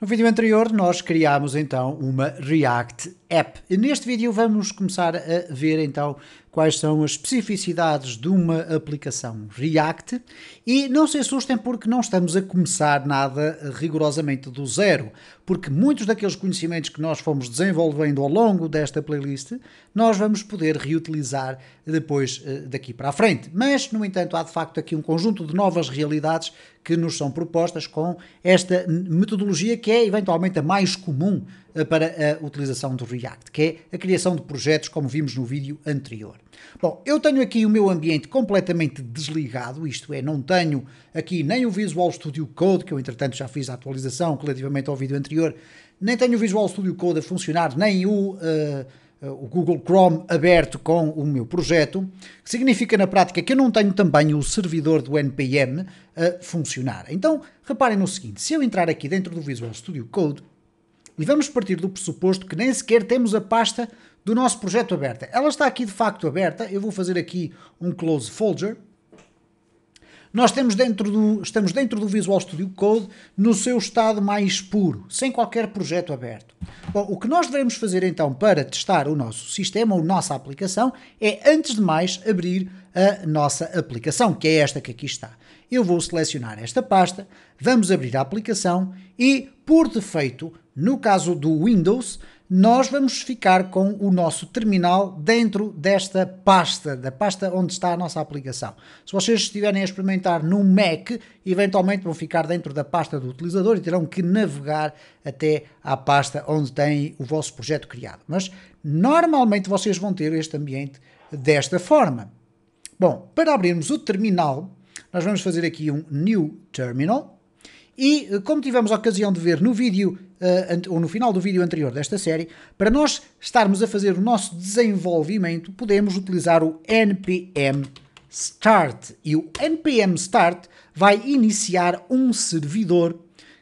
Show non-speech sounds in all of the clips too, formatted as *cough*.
No vídeo anterior nós criámos então uma React App neste vídeo vamos começar a ver então quais são as especificidades de uma aplicação React e não se assustem porque não estamos a começar nada rigorosamente do zero, porque muitos daqueles conhecimentos que nós fomos desenvolvendo ao longo desta playlist nós vamos poder reutilizar depois eh, daqui para a frente. Mas, no entanto, há de facto aqui um conjunto de novas realidades que nos são propostas com esta metodologia que é eventualmente a mais comum eh, para a utilização do React, que é a criação de projetos, como vimos no vídeo anterior. Bom, eu tenho aqui o meu ambiente completamente desligado, isto é, não tenho aqui nem o Visual Studio Code, que eu entretanto já fiz a atualização relativamente ao vídeo anterior, nem tenho o Visual Studio Code a funcionar, nem o. Uh, o Google Chrome aberto com o meu projeto, que significa na prática que eu não tenho também o servidor do NPM a funcionar. Então, reparem no seguinte, se eu entrar aqui dentro do Visual Studio Code, e vamos partir do pressuposto que nem sequer temos a pasta do nosso projeto aberta. Ela está aqui de facto aberta, eu vou fazer aqui um close folder. Nós temos dentro do, estamos dentro do Visual Studio Code no seu estado mais puro, sem qualquer projeto aberto. Bom, o que nós devemos fazer então para testar o nosso sistema ou nossa aplicação é, antes de mais, abrir a nossa aplicação, que é esta que aqui está eu vou selecionar esta pasta, vamos abrir a aplicação e, por defeito, no caso do Windows, nós vamos ficar com o nosso terminal dentro desta pasta, da pasta onde está a nossa aplicação. Se vocês estiverem a experimentar no Mac, eventualmente vão ficar dentro da pasta do utilizador e terão que navegar até à pasta onde tem o vosso projeto criado. Mas normalmente vocês vão ter este ambiente desta forma. Bom, para abrirmos o terminal, nós vamos fazer aqui um New Terminal. E eh, como tivemos a ocasião de ver no vídeo, uh, ou no final do vídeo anterior desta série, para nós estarmos a fazer o nosso desenvolvimento, podemos utilizar o npm start. E o npm start vai iniciar um servidor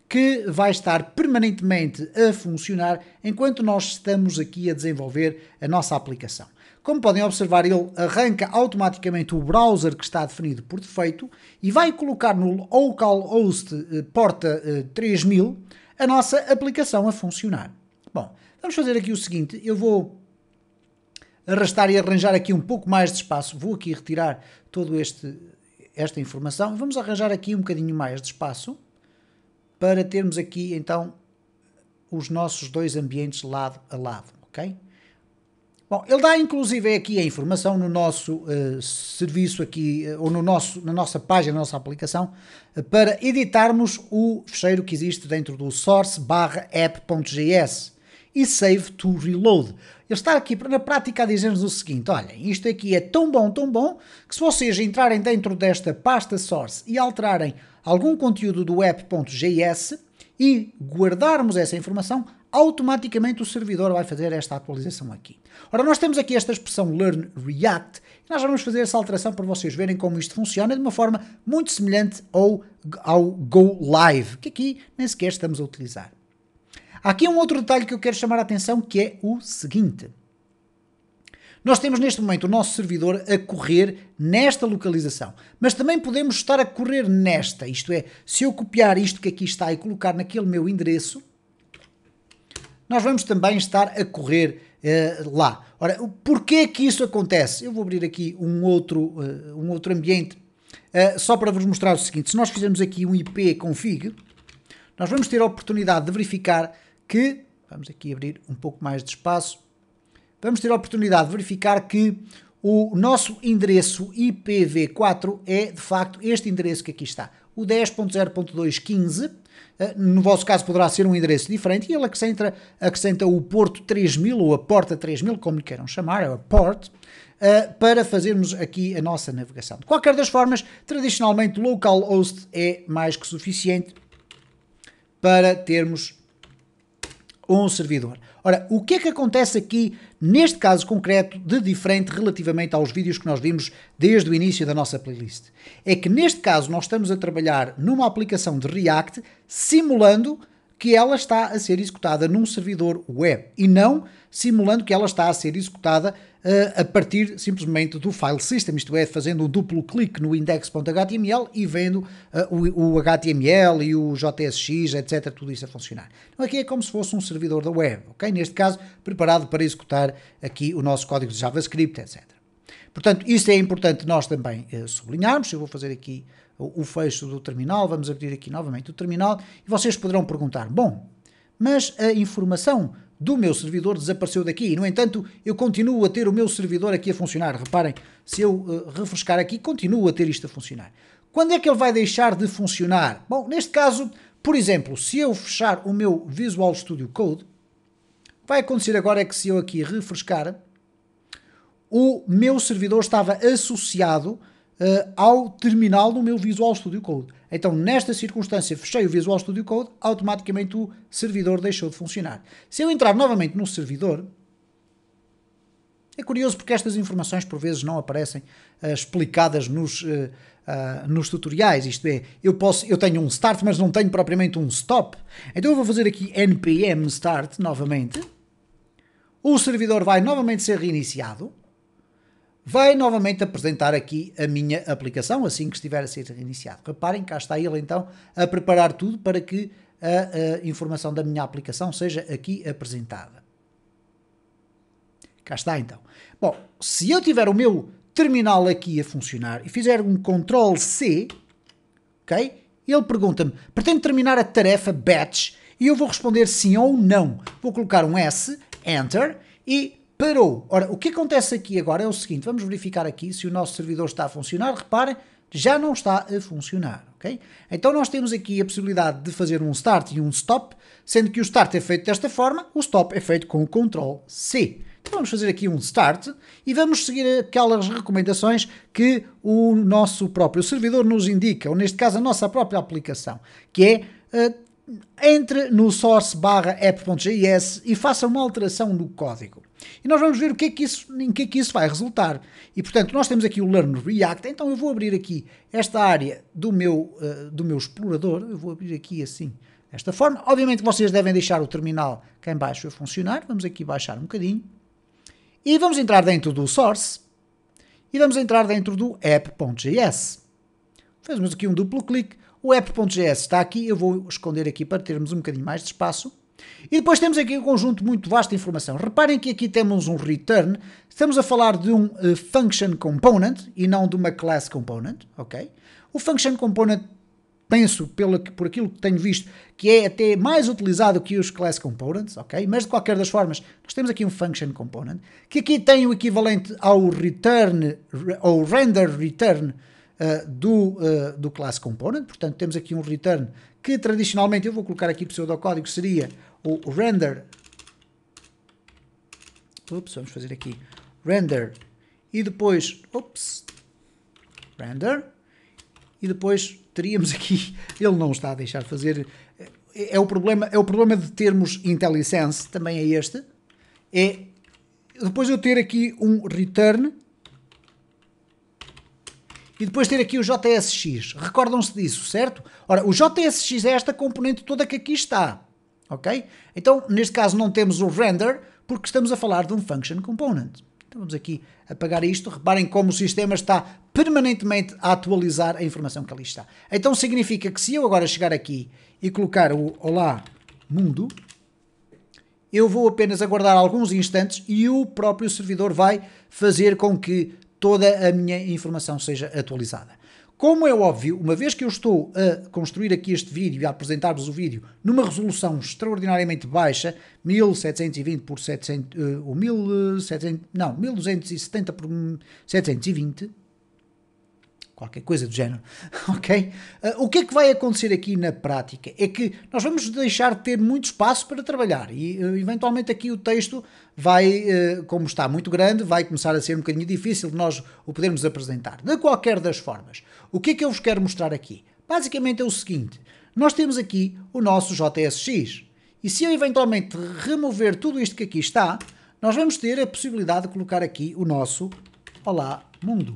que vai estar permanentemente a funcionar enquanto nós estamos aqui a desenvolver a nossa aplicação. Como podem observar, ele arranca automaticamente o browser que está definido por defeito e vai colocar no localhost eh, porta 3000 eh, a nossa aplicação a funcionar. Bom, vamos fazer aqui o seguinte, eu vou arrastar e arranjar aqui um pouco mais de espaço, vou aqui retirar todo este esta informação, vamos arranjar aqui um bocadinho mais de espaço para termos aqui então os nossos dois ambientes lado a lado, ok? Bom, ele dá inclusive é aqui a informação no nosso uh, serviço aqui, uh, ou no nosso, na nossa página, na nossa aplicação, uh, para editarmos o fecheiro que existe dentro do source app.js e save to reload. Ele está aqui na prática a dizer-nos o seguinte, olhem, isto aqui é tão bom, tão bom, que se vocês entrarem dentro desta pasta source e alterarem algum conteúdo do app.js e guardarmos essa informação, automaticamente o servidor vai fazer esta atualização aqui. Ora, nós temos aqui esta expressão learn react e nós vamos fazer essa alteração para vocês verem como isto funciona de uma forma muito semelhante ao, ao go live, que aqui nem sequer estamos a utilizar. Há aqui um outro detalhe que eu quero chamar a atenção que é o seguinte. Nós temos neste momento o nosso servidor a correr nesta localização, mas também podemos estar a correr nesta, isto é, se eu copiar isto que aqui está e colocar naquele meu endereço, nós vamos também estar a correr uh, lá. Ora, porquê que isso acontece? Eu vou abrir aqui um outro, uh, um outro ambiente uh, só para vos mostrar o seguinte: se nós fizermos aqui um IP config, nós vamos ter a oportunidade de verificar que, vamos aqui abrir um pouco mais de espaço, vamos ter a oportunidade de verificar que o nosso endereço IPv4 é de facto este endereço que aqui está, o 10.0.215 eh, no vosso caso poderá ser um endereço diferente e ele acrescenta, acrescenta o Porto 3000 ou a Porta 3000, como lhe queiram chamar, é a Port, eh, para fazermos aqui a nossa navegação. De qualquer das formas, tradicionalmente localhost é mais que suficiente para termos um servidor. Ora, o que é que acontece aqui neste caso concreto de diferente relativamente aos vídeos que nós vimos desde o início da nossa playlist? É que neste caso nós estamos a trabalhar numa aplicação de React simulando que ela está a ser executada num servidor web e não simulando que ela está a ser executada eh, a partir simplesmente do file system, isto é, fazendo um duplo clique no index.html e vendo uh, o, o, HTML e o JSX, etc., tudo isso a funcionar. Então aqui é como se fosse um servidor da web, ok? Neste caso, preparado para executar aqui o nosso código de JavaScript, etc. Portanto, isso é importante nós também uh, sublinharmos. Eu vou fazer aqui o, o fecho do terminal, vamos abrir aqui novamente o terminal e vocês poderão perguntar, bom, mas a informação do meu servidor desapareceu daqui. E, no entanto, eu continuo a ter o meu servidor aqui a funcionar. Reparem, se eu uh, refrescar aqui, continuo a ter isto a funcionar. Quando é que ele vai deixar de funcionar? Bom, neste caso, por exemplo, se eu fechar o meu Visual Studio Code, vai acontecer agora é que se eu aqui refrescar, o meu servidor estava associado uh, ao terminal do meu Visual Studio Code. Então, nesta circunstância, fechei o Visual Studio Code, automaticamente o servidor deixou de funcionar. Se eu entrar novamente no servidor, é curioso porque estas informações por vezes não aparecem uh, explicadas nos, uh, uh, nos tutoriais. Isto é, eu, posso, eu tenho um start, mas não tenho propriamente um stop. Então eu vou fazer aqui npm start novamente. O servidor vai novamente ser reiniciado. Vai novamente apresentar aqui a minha aplicação assim que estiver a ser reiniciado. Reparem, cá está ele então a preparar tudo para que a, a informação da minha aplicação seja aqui apresentada. Cá está então. Bom, se eu tiver o meu terminal aqui a funcionar e fizer um Ctrl C, ok? Ele pergunta-me: pretende terminar a tarefa batch? E eu vou responder sim ou não. Vou colocar um S, Enter, e parou. Ora, o que acontece aqui agora é o seguinte, vamos verificar aqui se o nosso servidor está a funcionar. Reparem, já não está a funcionar, ok? Então nós temos aqui a possibilidade de fazer um start e um stop, sendo que o start é feito desta forma, o stop é feito com o Ctrl C. Então vamos fazer aqui um start e vamos seguir aquelas recomendações que o nosso próprio servidor nos indica, ou neste caso a nossa própria aplicação, que é uh, entre no source barra app.js e faça uma alteração no código. E nós vamos ver o que é que isso, em que é que isso vai resultar. E portanto, nós temos aqui o Learn React. Então eu vou abrir aqui esta área do meu, uh, do meu explorador. Eu vou abrir aqui assim, desta forma. Obviamente vocês devem deixar o terminal cá em baixo a funcionar. Vamos aqui baixar um bocadinho. E vamos entrar dentro do source. E vamos entrar dentro do app.js. Fazemos aqui um duplo clique. O app.js está aqui. Eu vou esconder aqui para termos um bocadinho mais de espaço. E depois temos aqui um conjunto muito vasto de informação. Reparem que aqui temos um return, estamos a falar de um uh, function component e não de uma class component, ok? O function component, penso pelo, por aquilo que tenho visto, que é até mais utilizado que os class components, ok? Mas de qualquer das formas, nós temos aqui um function component, que aqui tem o equivalente ao return, ou render return, Uh, do, uh, do class component, portanto temos aqui um return que tradicionalmente, eu vou colocar aqui o pseudocódigo, seria o render, ups, vamos fazer aqui, render, e depois, ups, render, e depois teríamos aqui, *laughs* ele não está a deixar de fazer, é, é o problema, é o problema de termos IntelliSense, também é este, é depois eu ter aqui um return e depois ter aqui o JSX. Recordam-se disso, certo? Ora, o JSX é esta componente toda que aqui está, ok? Então, neste caso não temos o render, porque estamos a falar de um function component. Então vamos aqui apagar isto, reparem como o sistema está permanentemente a atualizar a informação que ali está. Então significa que se eu agora chegar aqui e colocar o olá mundo, eu vou apenas aguardar alguns instantes e o próprio servidor vai fazer com que toda a minha informação seja atualizada. Como é óbvio, uma vez que eu estou a construir aqui este vídeo e a apresentar-vos o vídeo numa resolução extraordinariamente baixa, 1720 por 700, eh, ou 1700, eh, não, 1270 por 720, hum, qualquer coisa do género, *laughs* ok? Uh, o que é que vai acontecer aqui na prática? É que nós vamos deixar de ter muito espaço para trabalhar e uh, eventualmente aqui o texto vai, uh, como está muito grande, vai começar a ser um bocadinho difícil de nós o podermos apresentar. De qualquer das formas, o que é que eu vos quero mostrar aqui? Basicamente é o seguinte, nós temos aqui o nosso JSX e se eu eventualmente remover tudo isto que aqui está, nós vamos ter a possibilidade de colocar aqui o nosso Olá Mundo,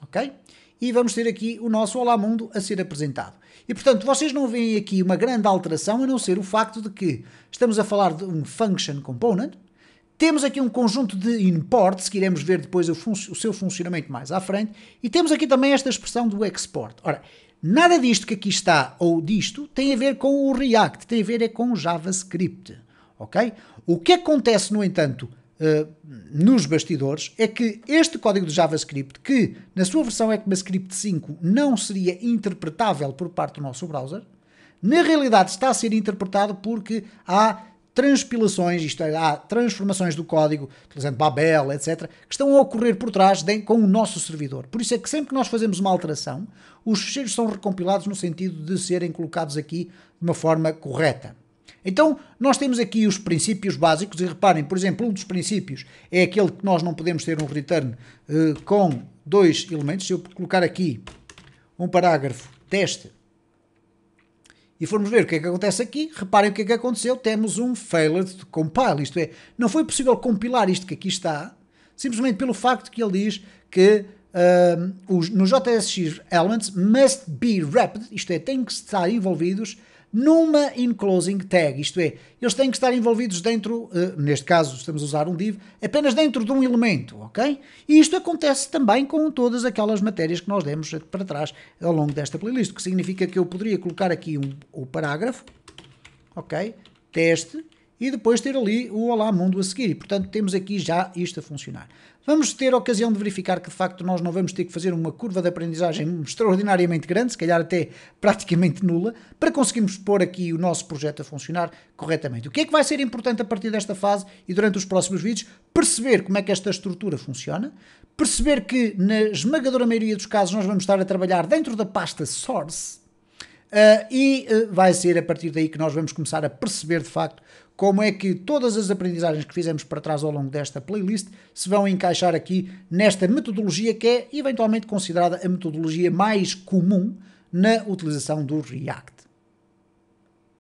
ok? e vamos ter aqui o nosso Olá Mundo a ser apresentado. E portanto, vocês não veem aqui uma grande alteração a não ser o facto de que estamos a falar de um function component, temos aqui um conjunto de imports que iremos ver depois o, o seu funcionamento mais à frente, e temos aqui também esta expressão do export. Ora, nada disto que aqui está ou disto tem a ver com o React, tem a ver é com o JavaScript, ok? O que acontece, no entanto, eh, nos bastidores é que este código de JavaScript, que na sua versão ECMAScript 5 não seria interpretável por parte do nosso browser, na realidade está a ser interpretado porque há transpilações, isto é, há transformações do código, utilizando Babel, etc., que estão a ocorrer por trás de, com o nosso servidor. Por isso é que sempre que nós fazemos uma alteração, os ficheiros são recompilados no sentido de serem colocados aqui de uma forma correta. Então, nós temos aqui os princípios básicos, e reparem, por exemplo, um dos princípios é aquele que nós não podemos ter um return uh, com dois elementos. Se eu colocar aqui um parágrafo teste e formos ver o que é que acontece aqui, reparem o que é que aconteceu, temos um failed to compile, isto é, não foi possível compilar isto que aqui está, simplesmente pelo facto que ele diz que eh, os, no JSX elements must be wrapped, isto é, têm que estar envolvidos numa enclosing tag, isto é, eles têm que estar envolvidos dentro, uh, neste caso estamos a usar um div, apenas dentro de um elemento, ok? E isto acontece também com todas aquelas matérias que nós demos para trás ao longo desta playlist, o que significa que eu poderia colocar aqui um, o um parágrafo, ok? Teste, e depois ter ali o Olá Mundo a seguir. E, portanto, temos aqui já isto a funcionar. Vamos ter a ocasião de verificar que, de facto, nós não vamos ter que fazer uma curva de aprendizagem extraordinariamente grande, se calhar até *laughs* praticamente nula, para conseguirmos pôr aqui o nosso projeto a funcionar corretamente. O que é que vai ser importante a partir desta fase e durante os próximos vídeos? Perceber como é que esta estrutura funciona, perceber que, na esmagadora maioria dos casos, nós vamos estar a trabalhar dentro da pasta Source, Uh, e uh, vai ser a partir daí que nós vamos começar a perceber de facto como é que todas as aprendizagens que fizemos para trás ao longo desta playlist se vão encaixar aqui nesta metodologia que é eventualmente considerada a metodologia mais comum na utilização do React.